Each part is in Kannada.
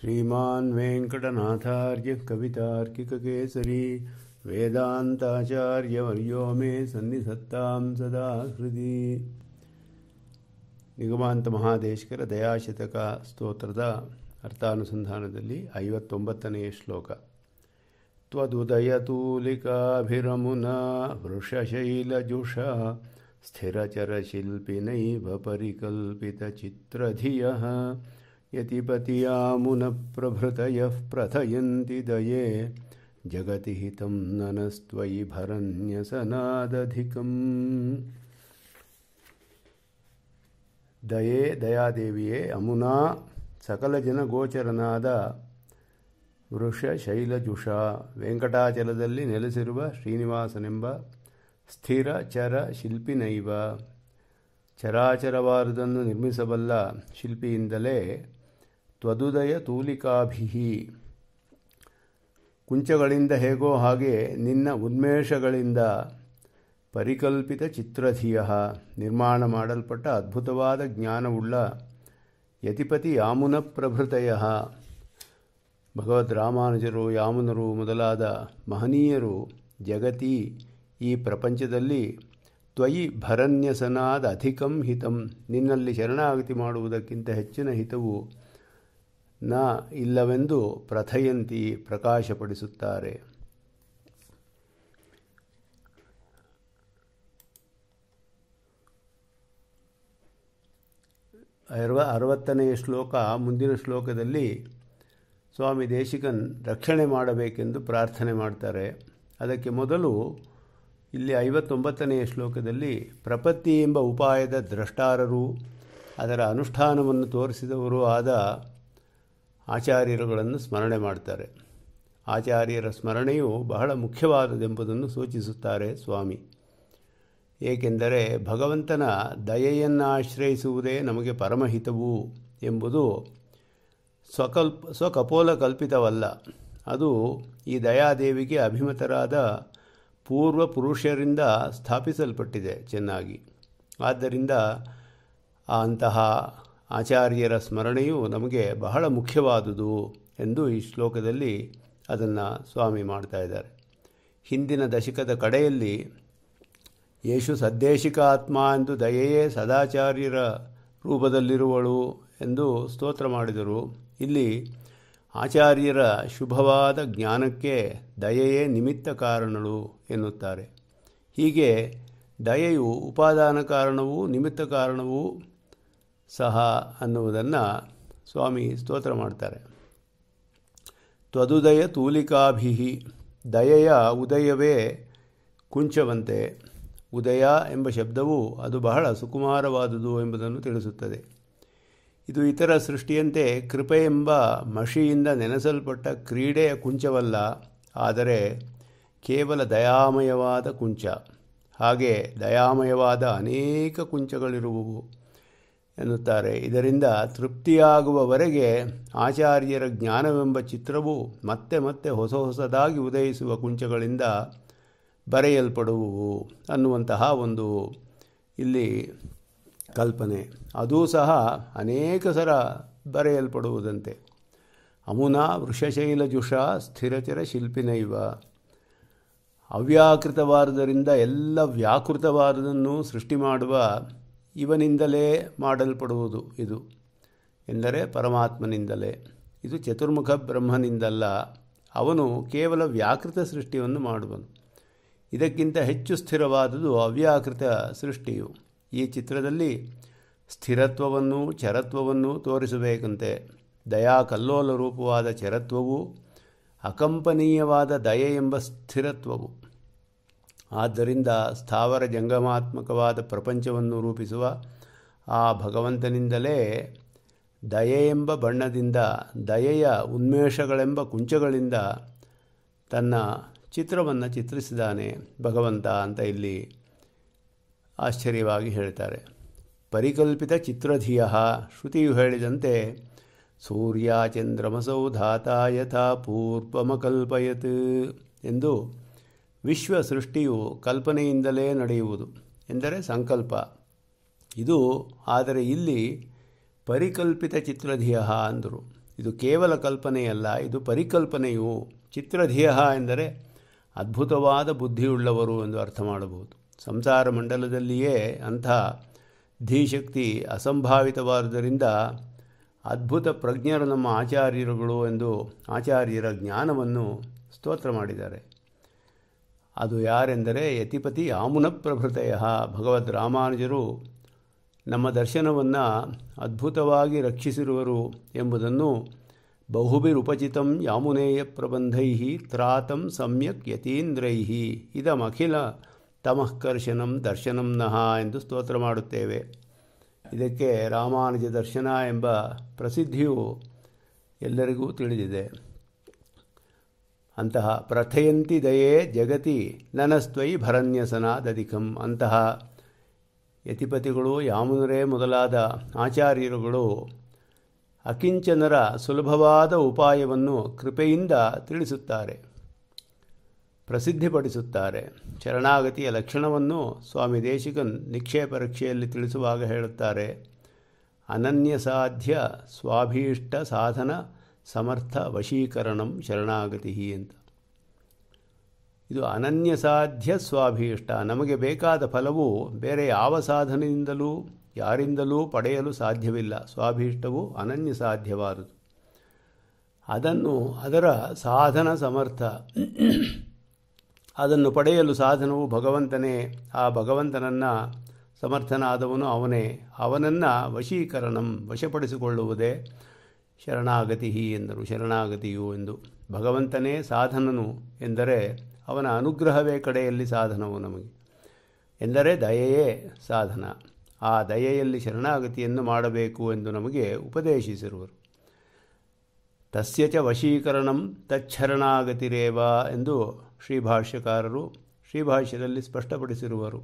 श्रीमान वेंकटनाथार्य कवितार्किक केसरी वर्यो मे सन्निसत्ताम सदा हृदय निगमांत महादेशकर दयाशतक स्तोत्रद अर्थानुसंधानदल्लि 59ने श्लोक त्वदुदयतूलिकाभिरमुना वृषशैलजुषा स्थिरचरशिल्पिनैव यतिपतियामुनप्रभृतयः प्रथयन्ति दये जगति हितं ननस्त्वयि भरन्यसनादधिकम् ದಯೆ ದಯಾದೇವಿಯೇ ಅಮುನಾ ಸಕಲ ಜನ ಗೋಚರನಾದ ವೃಷಶೈಲಜುಷ ವೆಂಕಟಾಚಲದಲ್ಲಿ ನೆಲೆಸಿರುವ ಶ್ರೀನಿವಾಸನೆಂಬ ಸ್ಥಿರ ಚರ ಶಿಲ್ಪಿನೈವ ಚರಾಚರವಾದುದನ್ನು ನಿರ್ಮಿಸಬಲ್ಲ ಶಿಲ್ಪಿಯಿಂದಲೇ ತ್ವದುದಯ ತೂಲಿಕಾಭಿಹಿ ಕುಂಚಗಳಿಂದ ಹೇಗೋ ಹಾಗೆ ನಿನ್ನ ಉನ್ಮೇಷಗಳಿಂದ ಪರಿಕಲ್ಪಿತ ಚಿತ್ರಧಿಯ ನಿರ್ಮಾಣ ಮಾಡಲ್ಪಟ್ಟ ಅದ್ಭುತವಾದ ಜ್ಞಾನವುಳ್ಳ ಯತಿಪತಿ ಯಾಮುನ ಪ್ರಭೃತಯ ಭಗವದ್ ರಾಮಾನುಜರು ಯಾಮುನರು ಮೊದಲಾದ ಮಹನೀಯರು ಜಗತಿ ಈ ಪ್ರಪಂಚದಲ್ಲಿ ತ್ವಯಿ ಭರನ್ಯಸನಾದ ಅಧಿಕಂ ಹಿತಂ ನಿನ್ನಲ್ಲಿ ಶರಣಾಗತಿ ಮಾಡುವುದಕ್ಕಿಂತ ಹೆಚ್ಚಿನ ಹಿತವು ನ ಇಲ್ಲವೆಂದು ಪ್ರಥಯಂತಿ ಪ್ರಕಾಶಪಡಿಸುತ್ತಾರೆ ಅರವತ್ತನೆಯ ಶ್ಲೋಕ ಮುಂದಿನ ಶ್ಲೋಕದಲ್ಲಿ ಸ್ವಾಮಿ ದೇಶಿಕನ್ ರಕ್ಷಣೆ ಮಾಡಬೇಕೆಂದು ಪ್ರಾರ್ಥನೆ ಮಾಡ್ತಾರೆ ಅದಕ್ಕೆ ಮೊದಲು ಇಲ್ಲಿ ಐವತ್ತೊಂಬತ್ತನೆಯ ಶ್ಲೋಕದಲ್ಲಿ ಪ್ರಪತ್ತಿ ಎಂಬ ಉಪಾಯದ ದ್ರಷ್ಟಾರರು ಅದರ ಅನುಷ್ಠಾನವನ್ನು ತೋರಿಸಿದವರು ಆದ ಆಚಾರ್ಯರುಗಳನ್ನು ಸ್ಮರಣೆ ಮಾಡ್ತಾರೆ ಆಚಾರ್ಯರ ಸ್ಮರಣೆಯು ಬಹಳ ಮುಖ್ಯವಾದದೆಂಬುದನ್ನು ಸೂಚಿಸುತ್ತಾರೆ ಸ್ವಾಮಿ ಏಕೆಂದರೆ ಭಗವಂತನ ದಯೆಯನ್ನು ಆಶ್ರಯಿಸುವುದೇ ನಮಗೆ ಪರಮಹಿತವು ಎಂಬುದು ಸ್ವಕಲ್ಪ ಸ್ವಕಪೋಲ ಕಲ್ಪಿತವಲ್ಲ ಅದು ಈ ದಯಾದೇವಿಗೆ ಅಭಿಮತರಾದ ಪೂರ್ವ ಪುರುಷರಿಂದ ಸ್ಥಾಪಿಸಲ್ಪಟ್ಟಿದೆ ಚೆನ್ನಾಗಿ ಆದ್ದರಿಂದ ಅಂತಹ ಆಚಾರ್ಯರ ಸ್ಮರಣೆಯು ನಮಗೆ ಬಹಳ ಮುಖ್ಯವಾದುದು ಎಂದು ಈ ಶ್ಲೋಕದಲ್ಲಿ ಅದನ್ನು ಸ್ವಾಮಿ ಮಾಡ್ತಾ ಇದ್ದಾರೆ ಹಿಂದಿನ ದಶಕದ ಕಡೆಯಲ್ಲಿ ಯೇಷು ಆತ್ಮ ಎಂದು ದಯೆಯೇ ಸದಾಚಾರ್ಯರ ರೂಪದಲ್ಲಿರುವಳು ಎಂದು ಸ್ತೋತ್ರ ಮಾಡಿದರು ಇಲ್ಲಿ ಆಚಾರ್ಯರ ಶುಭವಾದ ಜ್ಞಾನಕ್ಕೆ ದಯೆಯೇ ನಿಮಿತ್ತ ಕಾರಣಳು ಎನ್ನುತ್ತಾರೆ ಹೀಗೆ ದಯೆಯು ಉಪಾದಾನ ಕಾರಣವೂ ನಿಮಿತ್ತ ಕಾರಣವೂ ಸಹ ಅನ್ನುವುದನ್ನು ಸ್ವಾಮಿ ಸ್ತೋತ್ರ ಮಾಡ್ತಾರೆ ತ್ವದುದಯ ತೂಲಿಕಾಭಿ ದಯೆಯ ಉದಯವೇ ಕುಂಚವಂತೆ ಉದಯ ಎಂಬ ಶಬ್ದವು ಅದು ಬಹಳ ಸುಕುಮಾರವಾದುದು ಎಂಬುದನ್ನು ತಿಳಿಸುತ್ತದೆ ಇದು ಇತರ ಸೃಷ್ಟಿಯಂತೆ ಕೃಪೆ ಎಂಬ ಮಷಿಯಿಂದ ನೆನೆಸಲ್ಪಟ್ಟ ಕ್ರೀಡೆಯ ಕುಂಚವಲ್ಲ ಆದರೆ ಕೇವಲ ದಯಾಮಯವಾದ ಕುಂಚ ಹಾಗೆ ದಯಾಮಯವಾದ ಅನೇಕ ಕುಂಚಗಳಿರುವವು ಎನ್ನುತ್ತಾರೆ ಇದರಿಂದ ತೃಪ್ತಿಯಾಗುವವರೆಗೆ ಆಚಾರ್ಯರ ಜ್ಞಾನವೆಂಬ ಚಿತ್ರವು ಮತ್ತೆ ಮತ್ತೆ ಹೊಸ ಹೊಸದಾಗಿ ಉದಯಿಸುವ ಕುಂಚಗಳಿಂದ ಬರೆಯಲ್ಪಡುವು ಅನ್ನುವಂತಹ ಒಂದು ಇಲ್ಲಿ ಕಲ್ಪನೆ ಅದೂ ಸಹ ಅನೇಕ ಸರ ಬರೆಯಲ್ಪಡುವುದಂತೆ ಅಮುನಾ ವೃಷಶೈಲ ಜುಷ ಸ್ಥಿರಚರ ಶಿಲ್ಪಿನೈವ ಅವ್ಯಾಕೃತವಾದದರಿಂದ ಎಲ್ಲ ವ್ಯಾಕೃತವಾದದನ್ನು ಸೃಷ್ಟಿ ಮಾಡುವ ಇವನಿಂದಲೇ ಮಾಡಲ್ಪಡುವುದು ಇದು ಎಂದರೆ ಪರಮಾತ್ಮನಿಂದಲೇ ಇದು ಚತುರ್ಮುಖ ಬ್ರಹ್ಮನಿಂದಲ್ಲ ಅವನು ಕೇವಲ ವ್ಯಾಕೃತ ಸೃಷ್ಟಿಯನ್ನು ಮಾಡುವನು ಇದಕ್ಕಿಂತ ಹೆಚ್ಚು ಸ್ಥಿರವಾದುದು ಅವ್ಯಾಕೃತ ಸೃಷ್ಟಿಯು ಈ ಚಿತ್ರದಲ್ಲಿ ಸ್ಥಿರತ್ವವನ್ನು ಚರತ್ವವನ್ನು ತೋರಿಸಬೇಕಂತೆ ದಯಾ ಕಲ್ಲೋಲ ರೂಪವಾದ ಚರತ್ವವು ಅಕಂಪನೀಯವಾದ ದಯೆ ಎಂಬ ಸ್ಥಿರತ್ವವು ಆದ್ದರಿಂದ ಸ್ಥಾವರ ಜಂಗಮಾತ್ಮಕವಾದ ಪ್ರಪಂಚವನ್ನು ರೂಪಿಸುವ ಆ ಭಗವಂತನಿಂದಲೇ ದಯೆ ಎಂಬ ಬಣ್ಣದಿಂದ ದಯೆಯ ಉನ್ಮೇಷಗಳೆಂಬ ಕುಂಚಗಳಿಂದ ತನ್ನ ಚಿತ್ರವನ್ನು ಚಿತ್ರಿಸಿದಾನೆ ಭಗವಂತ ಅಂತ ಇಲ್ಲಿ ಆಶ್ಚರ್ಯವಾಗಿ ಹೇಳ್ತಾರೆ ಪರಿಕಲ್ಪಿತ ಚಿತ್ರಧಿಯ ಶ್ರುತಿಯು ಹೇಳಿದಂತೆ ಸೂರ್ಯ ಚಂದ್ರಮಸೌ ಧಾತಾಯಥ ಯಥಾ ಪೂರ್ವಮಕಲ್ಪಯತ್ ಎಂದು ವಿಶ್ವ ಸೃಷ್ಟಿಯು ಕಲ್ಪನೆಯಿಂದಲೇ ನಡೆಯುವುದು ಎಂದರೆ ಸಂಕಲ್ಪ ಇದು ಆದರೆ ಇಲ್ಲಿ ಪರಿಕಲ್ಪಿತ ಚಿತ್ರಧಿಯ ಅಂದರು ಇದು ಕೇವಲ ಕಲ್ಪನೆಯಲ್ಲ ಇದು ಪರಿಕಲ್ಪನೆಯು ಚಿತ್ರಧಿಯ ಎಂದರೆ ಅದ್ಭುತವಾದ ಬುದ್ಧಿಯುಳ್ಳವರು ಎಂದು ಅರ್ಥ ಮಾಡಬಹುದು ಸಂಸಾರ ಮಂಡಲದಲ್ಲಿಯೇ ಅಂಥ ಧೀಶಕ್ತಿ ಅಸಂಭಾವಿತವಾದುದರಿಂದ ಅದ್ಭುತ ಪ್ರಜ್ಞರು ನಮ್ಮ ಆಚಾರ್ಯರುಗಳು ಎಂದು ಆಚಾರ್ಯರ ಜ್ಞಾನವನ್ನು ಸ್ತೋತ್ರ ಮಾಡಿದ್ದಾರೆ ಅದು ಯಾರೆಂದರೆ ಯತಿಪತಿ ಆಮುನ ಭಗವದ್ ರಾಮಾನುಜರು ನಮ್ಮ ದರ್ಶನವನ್ನು ಅದ್ಭುತವಾಗಿ ರಕ್ಷಿಸಿರುವರು ಎಂಬುದನ್ನು ಬಹುಬಿರುಪಚಿತಂ ಯಾಮುನೇಯ ಪ್ರಬಂಧೈ ತ್ರಾತಂ ಸಮ್ಯಕ್ ಯತೀಂದ್ರೈ ಇದಮಖಿಲ ತಮಃಕರ್ಷಣಂ ದರ್ಶನಂ ನಹ ಎಂದು ಸ್ತೋತ್ರ ಮಾಡುತ್ತೇವೆ ಇದಕ್ಕೆ ರಾಮಾನುಜ ದರ್ಶನ ಎಂಬ ಪ್ರಸಿದ್ಧಿಯು ಎಲ್ಲರಿಗೂ ತಿಳಿದಿದೆ ಅಂತಹ ಪ್ರಥಯಂತಿ ದಯೇ ಜಗತಿ ನನಸ್ತ್ವಯಿ ಭರನ್ಯಸನಾದಧಿಕಂ ಅಂತಹ ಯತಿಪತಿಗಳು ಯಾಮುನರೇ ಮೊದಲಾದ ಆಚಾರ್ಯರುಗಳು ಅಕಿಂಚನರ ಸುಲಭವಾದ ಉಪಾಯವನ್ನು ಕೃಪೆಯಿಂದ ತಿಳಿಸುತ್ತಾರೆ ಪ್ರಸಿದ್ಧಿಪಡಿಸುತ್ತಾರೆ ಶರಣಾಗತಿಯ ಲಕ್ಷಣವನ್ನು ಸ್ವಾಮಿ ದೇಶಿಕನ್ ಪರೀಕ್ಷೆಯಲ್ಲಿ ತಿಳಿಸುವಾಗ ಹೇಳುತ್ತಾರೆ ಅನನ್ಯ ಸಾಧ್ಯ ಸ್ವಾಭೀಷ್ಟ ಸಾಧನ ಸಮರ್ಥ ವಶೀಕರಣಂ ಶರಣಾಗತಿ ಅಂತ ಇದು ಅನನ್ಯ ಸಾಧ್ಯ ಸ್ವಾಭೀಷ್ಟ ನಮಗೆ ಬೇಕಾದ ಫಲವು ಬೇರೆ ಯಾವ ಸಾಧನೆಯಿಂದಲೂ ಯಾರಿಂದಲೂ ಪಡೆಯಲು ಸಾಧ್ಯವಿಲ್ಲ ಸ್ವಾಭೀಷ್ಟವು ಅನನ್ಯ ಸಾಧ್ಯವಾದುದು ಅದನ್ನು ಅದರ ಸಾಧನ ಸಮರ್ಥ ಅದನ್ನು ಪಡೆಯಲು ಸಾಧನವು ಭಗವಂತನೇ ಆ ಭಗವಂತನನ್ನು ಸಮರ್ಥನಾದವನು ಅವನೇ ಅವನನ್ನು ವಶೀಕರಣಂ ವಶಪಡಿಸಿಕೊಳ್ಳುವುದೇ ಶರಣಾಗತಿ ಎಂದರು ಶರಣಾಗತಿಯು ಎಂದು ಭಗವಂತನೇ ಸಾಧನನು ಎಂದರೆ ಅವನ ಅನುಗ್ರಹವೇ ಕಡೆಯಲ್ಲಿ ಸಾಧನವು ನಮಗೆ ಎಂದರೆ ದಯೆಯೇ ಸಾಧನ ಆ ದಯೆಯಲ್ಲಿ ಶರಣಾಗತಿಯನ್ನು ಮಾಡಬೇಕು ಎಂದು ನಮಗೆ ಉಪದೇಶಿಸಿರುವರು ತಸ್ಯ ಚ ವಶೀಕರಣಂ ತಚ್ಛರಣಾಗತಿರೇವ ಎಂದು ಶ್ರೀಭಾಷ್ಯಕಾರರು ಶ್ರೀಭಾಷ್ಯದಲ್ಲಿ ಸ್ಪಷ್ಟಪಡಿಸಿರುವರು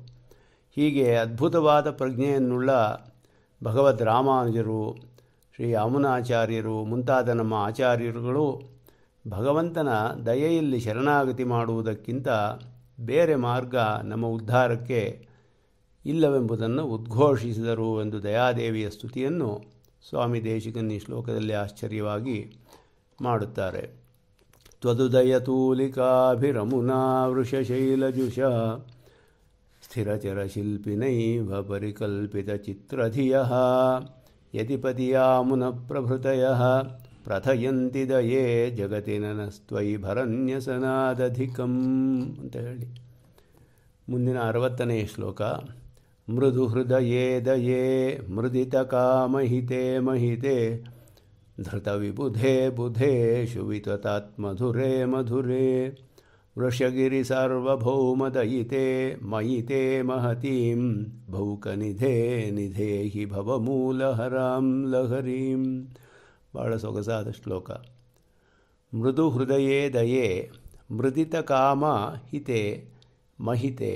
ಹೀಗೆ ಅದ್ಭುತವಾದ ಪ್ರಜ್ಞೆಯನ್ನುಳ್ಳ ಭಗವದ್ ರಾಮಾನುಜರು ಶ್ರೀ ಅಮುನಾಚಾರ್ಯರು ಮುಂತಾದ ನಮ್ಮ ಆಚಾರ್ಯರುಗಳು ಭಗವಂತನ ದಯೆಯಲ್ಲಿ ಶರಣಾಗತಿ ಮಾಡುವುದಕ್ಕಿಂತ ಬೇರೆ ಮಾರ್ಗ ನಮ್ಮ ಉದ್ಧಾರಕ್ಕೆ ಇಲ್ಲವೆಂಬುದನ್ನು ಉದ್ಘೋಷಿಸಿದರು ಎಂದು ದಯಾದೇವಿಯ ಸ್ತುತಿಯನ್ನು ಸ್ವಾಮಿ ದೇಶಿಕನ್ ಈ ಶ್ಲೋಕದಲ್ಲಿ ಆಶ್ಚರ್ಯವಾಗಿ ಮಾಡುತ್ತಾರೆ ತ್ವದುದಯತೂಲಿಕಾಭಿರಮುನಾ ವೃಷಶೈಲಜುಷ ಸ್ಥಿರಚರಶಿಲ್ಪಿನೈವ ಪರಿಕಲ್ಪಿತ ಚಿತ್ರಧಿಯ यदिपदियामुनप्रभृतयः प्रथयन्ति दये जगति न नस्त्वयि भरन्यसनादधिकम् अन्तन अरवत्तने श्लोक मृदुहृदये दये मृदितकामहिते महिते धृतविबुधे बुधे शु मधुरे वृषगिरिसर्वभौमदयिते मयिते महतीं भौकनिधे निधेहि भवमूलहरां लहरीं श्लोक मृदुहृदये दये हिते महिते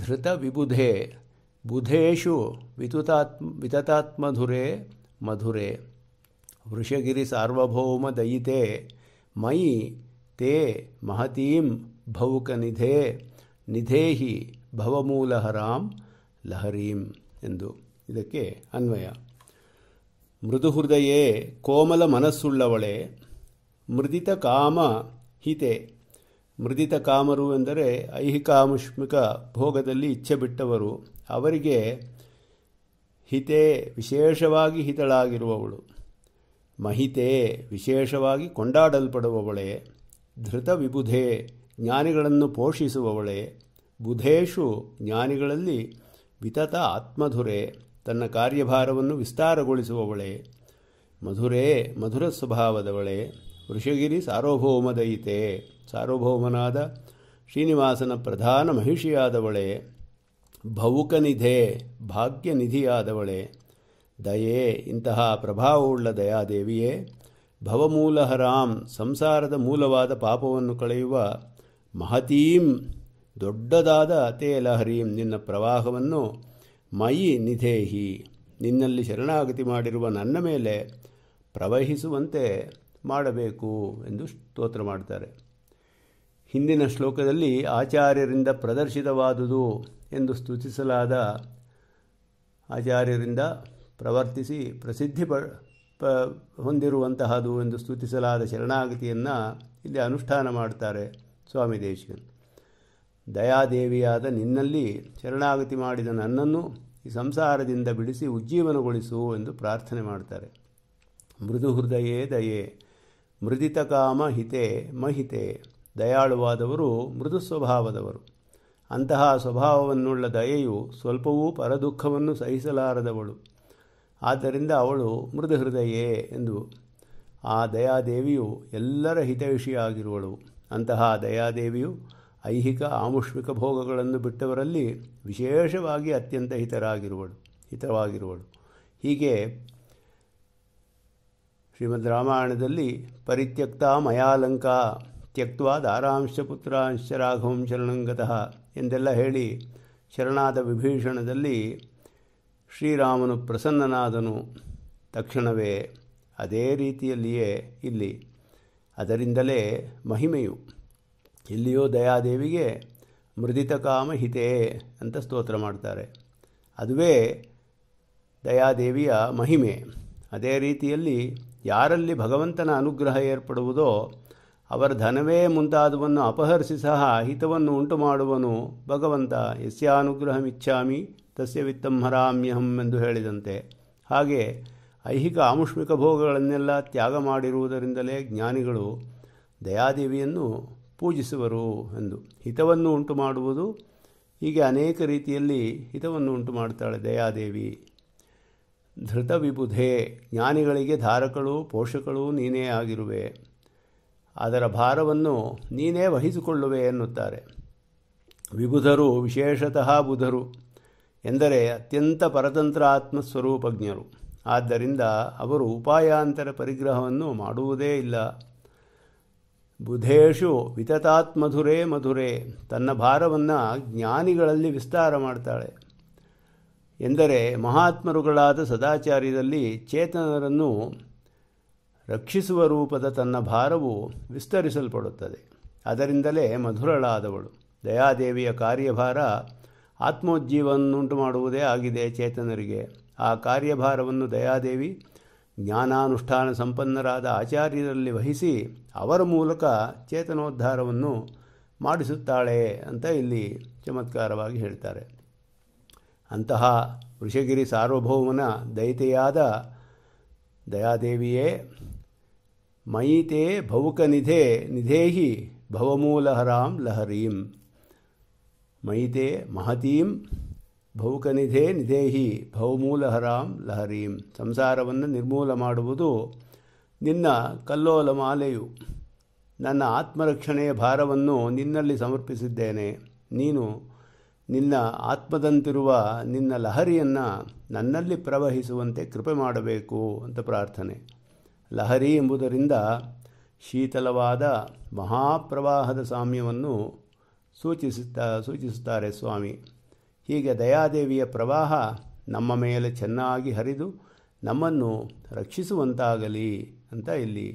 धृतविबुधे बुधेषु वितुतात्म विततात्मधुरे मधुरे वृषगिरिसार्वभौमदयिते मयि ತೇ ಮಹತೀಂ ನಿಧೇ ನಿಧೇಹಿ ಭವಮೂಲಹರಾಂ ಲಹರೀಂ ಎಂದು ಇದಕ್ಕೆ ಅನ್ವಯ ಮೃದು ಹೃದಯೇ ಕೋಮಲ ಮನಸ್ಸುಳ್ಳವಳೆ ಮೃದಿತ ಕಾಮ ಹಿತೆ ಮೃದಿತ ಕಾಮರು ಎಂದರೆ ಐಹಿಕಾಮುಷ್ಮಿಕ ಭೋಗದಲ್ಲಿ ಇಚ್ಛೆ ಬಿಟ್ಟವರು ಅವರಿಗೆ ಹಿತೆ ವಿಶೇಷವಾಗಿ ಹಿತಳಾಗಿರುವವಳು ಮಹಿತೆ ವಿಶೇಷವಾಗಿ ಕೊಂಡಾಡಲ್ಪಡುವವಳೇ ಧೃತ ವಿಬುಧೆ ಜ್ಞಾನಿಗಳನ್ನು ಪೋಷಿಸುವವಳೆ ಬುಧೇಶು ಜ್ಞಾನಿಗಳಲ್ಲಿ ವಿತತ ಆತ್ಮಧುರೆ ತನ್ನ ಕಾರ್ಯಭಾರವನ್ನು ವಿಸ್ತಾರಗೊಳಿಸುವವಳೆ ಮಧುರೇ ಮಧುರ ಸ್ವಭಾವದವಳೆ ವೃಷಗಿರಿ ಸಾರ್ವಭೌಮದಯಿತೆ ಸಾರ್ವಭೌಮನಾದ ಶ್ರೀನಿವಾಸನ ಪ್ರಧಾನ ಮಹಿಷಿಯಾದವಳೆ ಭವುಕನಿಧೆ ಭಾಗ್ಯನಿಧಿಯಾದವಳೆ ದಯೆ ಇಂತಹ ಪ್ರಭಾವವುಳ್ಳ ದಯಾದೇವಿಯೇ ಭವಮೂಲಹರಾಂ ಸಂಸಾರದ ಮೂಲವಾದ ಪಾಪವನ್ನು ಕಳೆಯುವ ಮಹತೀಂ ದೊಡ್ಡದಾದ ತೇಲಹರೀಂ ನಿನ್ನ ಪ್ರವಾಹವನ್ನು ಮಯಿ ನಿಧೇಹಿ ನಿನ್ನಲ್ಲಿ ಶರಣಾಗತಿ ಮಾಡಿರುವ ನನ್ನ ಮೇಲೆ ಪ್ರವಹಿಸುವಂತೆ ಮಾಡಬೇಕು ಎಂದು ಸ್ತೋತ್ರ ಮಾಡ್ತಾರೆ ಹಿಂದಿನ ಶ್ಲೋಕದಲ್ಲಿ ಆಚಾರ್ಯರಿಂದ ಪ್ರದರ್ಶಿತವಾದುದು ಎಂದು ಸ್ತುತಿಸಲಾದ ಆಚಾರ್ಯರಿಂದ ಪ್ರವರ್ತಿಸಿ ಪ್ರಸಿದ್ಧಿ ಪ ಪ ಹೊಂದಿರುವಂತಹದು ಎಂದು ಸ್ತುತಿಸಲಾದ ಶರಣಾಗತಿಯನ್ನು ಇಲ್ಲಿ ಅನುಷ್ಠಾನ ಮಾಡ್ತಾರೆ ಸ್ವಾಮಿ ದೇಶಿಕನ್ ದಯಾದೇವಿಯಾದ ನಿನ್ನಲ್ಲಿ ಶರಣಾಗತಿ ಮಾಡಿದ ನನ್ನನ್ನು ಈ ಸಂಸಾರದಿಂದ ಬಿಡಿಸಿ ಉಜ್ಜೀವನಗೊಳಿಸು ಎಂದು ಪ್ರಾರ್ಥನೆ ಮಾಡ್ತಾರೆ ಮೃದು ಹೃದಯೇ ದಯೆ ಕಾಮ ಹಿತೆ ಮಹಿತೆ ದಯಾಳುವಾದವರು ಮೃದು ಸ್ವಭಾವದವರು ಅಂತಹ ಸ್ವಭಾವವನ್ನುಳ್ಳ ದಯೆಯು ಸ್ವಲ್ಪವೂ ಪರದುಃಖವನ್ನು ಸಹಿಸಲಾರದವಳು ಆದ್ದರಿಂದ ಅವಳು ಮೃದು ಹೃದಯೇ ಎಂದು ಆ ದಯಾದೇವಿಯು ಎಲ್ಲರ ಹಿತವಿಷಿಯಾಗಿರುವಳು ಅಂತಹ ದಯಾದೇವಿಯು ಐಹಿಕ ಆಮುಷ್ಮಿಕ ಭೋಗಗಳನ್ನು ಬಿಟ್ಟವರಲ್ಲಿ ವಿಶೇಷವಾಗಿ ಅತ್ಯಂತ ಹಿತರಾಗಿರುವಳು ಹಿತವಾಗಿರುವಳು ಹೀಗೆ ಶ್ರೀಮದ್ ರಾಮಾಯಣದಲ್ಲಿ ಪರಿತ್ಯಕ್ತ ಮಯಾಲಂಕ ತ್ಯಕ್ತ ದಾರಾಂಶ ಪುತ್ರಾಂಶ ರಾಘವಂ ಶರಣಂಗತಃ ಎಂದೆಲ್ಲ ಹೇಳಿ ಶರಣಾದ ವಿಭೀಷಣದಲ್ಲಿ ಶ್ರೀರಾಮನು ಪ್ರಸನ್ನನಾದನು ತಕ್ಷಣವೇ ಅದೇ ರೀತಿಯಲ್ಲಿಯೇ ಇಲ್ಲಿ ಅದರಿಂದಲೇ ಮಹಿಮೆಯು ಇಲ್ಲಿಯೋ ದಯಾದೇವಿಗೆ ಕಾಮ ಹಿತೇ ಅಂತ ಸ್ತೋತ್ರ ಮಾಡ್ತಾರೆ ಅದುವೇ ದಯಾದೇವಿಯ ಮಹಿಮೆ ಅದೇ ರೀತಿಯಲ್ಲಿ ಯಾರಲ್ಲಿ ಭಗವಂತನ ಅನುಗ್ರಹ ಏರ್ಪಡುವುದೋ ಅವರ ಧನವೇ ಮುಂತಾದವನ್ನು ಅಪಹರಿಸಿ ಸಹ ಹಿತವನ್ನು ಉಂಟು ಮಾಡುವನು ಭಗವಂತ ಯಸ್ಯಾನುಗ್ರಹಮಿಚ್ಛಾಮಿ ತಸ್ಯ ವಿತ್ತಂ ಹರಾಮ್ಯಹಂ ಎಂದು ಹೇಳಿದಂತೆ ಹಾಗೆ ಐಹಿಕ ಆಮುಷ್ಮಿಕ ಭೋಗಗಳನ್ನೆಲ್ಲ ತ್ಯಾಗ ಮಾಡಿರುವುದರಿಂದಲೇ ಜ್ಞಾನಿಗಳು ದಯಾದೇವಿಯನ್ನು ಪೂಜಿಸುವರು ಎಂದು ಹಿತವನ್ನು ಉಂಟು ಮಾಡುವುದು ಹೀಗೆ ಅನೇಕ ರೀತಿಯಲ್ಲಿ ಹಿತವನ್ನು ಉಂಟು ಮಾಡ್ತಾಳೆ ದಯಾದೇವಿ ಧೃತವಿಬುಧೆ ಜ್ಞಾನಿಗಳಿಗೆ ಧಾರಕಳು ಪೋಷಕಳು ನೀನೇ ಆಗಿರುವೆ ಅದರ ಭಾರವನ್ನು ನೀನೇ ವಹಿಸಿಕೊಳ್ಳುವೆ ಎನ್ನುತ್ತಾರೆ ವಿಬುಧರು ವಿಶೇಷತಃ ಬುಧರು ಎಂದರೆ ಅತ್ಯಂತ ಪರತಂತ್ರ ಆತ್ಮಸ್ವರೂಪಜ್ಞರು ಆದ್ದರಿಂದ ಅವರು ಉಪಾಯಾಂತರ ಪರಿಗ್ರಹವನ್ನು ಮಾಡುವುದೇ ಇಲ್ಲ ಬುಧೇಶು ವಿತತಾತ್ಮಧುರೇ ಮಧುರೇ ತನ್ನ ಭಾರವನ್ನು ಜ್ಞಾನಿಗಳಲ್ಲಿ ವಿಸ್ತಾರ ಮಾಡ್ತಾಳೆ ಎಂದರೆ ಮಹಾತ್ಮರುಗಳಾದ ಸದಾಚಾರ್ಯದಲ್ಲಿ ಚೇತನರನ್ನು ರಕ್ಷಿಸುವ ರೂಪದ ತನ್ನ ಭಾರವು ವಿಸ್ತರಿಸಲ್ಪಡುತ್ತದೆ ಅದರಿಂದಲೇ ಮಧುರಳಾದವಳು ದಯಾದೇವಿಯ ಕಾರ್ಯಭಾರ ಆತ್ಮೋಜ್ಜೀವನ್ನುಂಟು ಮಾಡುವುದೇ ಆಗಿದೆ ಚೇತನರಿಗೆ ಆ ಕಾರ್ಯಭಾರವನ್ನು ದಯಾದೇವಿ ಜ್ಞಾನಾನುಷ್ಠಾನ ಸಂಪನ್ನರಾದ ಆಚಾರ್ಯರಲ್ಲಿ ವಹಿಸಿ ಅವರ ಮೂಲಕ ಚೇತನೋದ್ಧಾರವನ್ನು ಮಾಡಿಸುತ್ತಾಳೆ ಅಂತ ಇಲ್ಲಿ ಚಮತ್ಕಾರವಾಗಿ ಹೇಳ್ತಾರೆ ಅಂತಹ ವೃಷಗಿರಿ ಸಾರ್ವಭೌಮನ ದೈತೆಯಾದ ದಯಾದೇವಿಯೇ ಮಯಿತೆ ಭೌಕನಿಧೇ ನಿಧೇಹಿ ಭವಮೂಲಹರಾಂ ಲಹರೀಂ ಮಯಿತೆ ಮಹತೀಂ ನಿಧೆ ನಿಧೇಹಿ ಭವಮೂಲಹರಾಂ ಲಹರೀಂ ಸಂಸಾರವನ್ನು ನಿರ್ಮೂಲ ಮಾಡುವುದು ನಿನ್ನ ಕಲ್ಲೋಲ ಮಾಲೆಯು ನನ್ನ ಆತ್ಮರಕ್ಷಣೆಯ ಭಾರವನ್ನು ನಿನ್ನಲ್ಲಿ ಸಮರ್ಪಿಸಿದ್ದೇನೆ ನೀನು ನಿನ್ನ ಆತ್ಮದಂತಿರುವ ನಿನ್ನ ಲಹರಿಯನ್ನು ನನ್ನಲ್ಲಿ ಪ್ರವಹಿಸುವಂತೆ ಕೃಪೆ ಮಾಡಬೇಕು ಅಂತ ಪ್ರಾರ್ಥನೆ ಲಹರಿ ಎಂಬುದರಿಂದ ಶೀತಲವಾದ ಮಹಾಪ್ರವಾಹದ ಸಾಮ್ಯವನ್ನು ಸೂಚಿಸುತ್ತಾ ಸೂಚಿಸುತ್ತಾರೆ ಸ್ವಾಮಿ ಹೀಗೆ ದಯಾದೇವಿಯ ಪ್ರವಾಹ ನಮ್ಮ ಮೇಲೆ ಚೆನ್ನಾಗಿ ಹರಿದು ನಮ್ಮನ್ನು ರಕ್ಷಿಸುವಂತಾಗಲಿ ಅಂತ ಇಲ್ಲಿ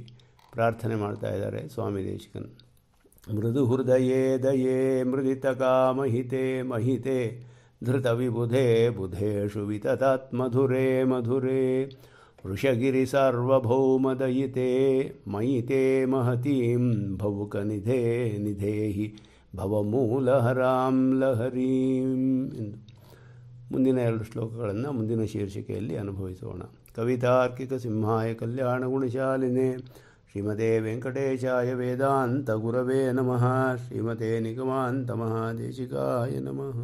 ಪ್ರಾರ್ಥನೆ ಮಾಡ್ತಾ ಇದ್ದಾರೆ ಸ್ವಾಮಿ ದೇಶಿಕನ್ ಮೃದು ಹೃದಯೇ ದಯೇ ಮೃದಿತ ಕಾಮಹಿತೆ ಮಹಿತೆ ಧೃತವಿಬುಧೇ ಬುಧೇಷು ವಿತತಾತ್ಮಧುರೇ ಮಧುರೇ वृषगिरिसार्वभौमदयिते मयि ते महतीं भवुकनिधे ನಿಧೇಹಿ ಭವಮೂಲಹರಾಂ ಲಹರೀಂ ಎಂದು ಮುಂದಿನ ಎರಡು ಶ್ಲೋಕಗಳನ್ನು ಮುಂದಿನ ಶೀರ್ಷಿಕೆಯಲ್ಲಿ ಅನುಭವಿಸೋಣ ಕವಿತಾರ್ಕಿಕ ಸಿಂಹಾಯ ಕಲ್ಯಾಣ ಗುಣಶಾಲಿನೇ ಶ್ರೀಮತೆ ವೆಂಕಟೇಶಾಯ ವೇದಾಂತ ಗುರವೇ ನಮಃ ಶ್ರೀಮತೆ ನಿಗಮಾಂತ ಮಹಾದೇಶಿಕಾಯ ನಮಃ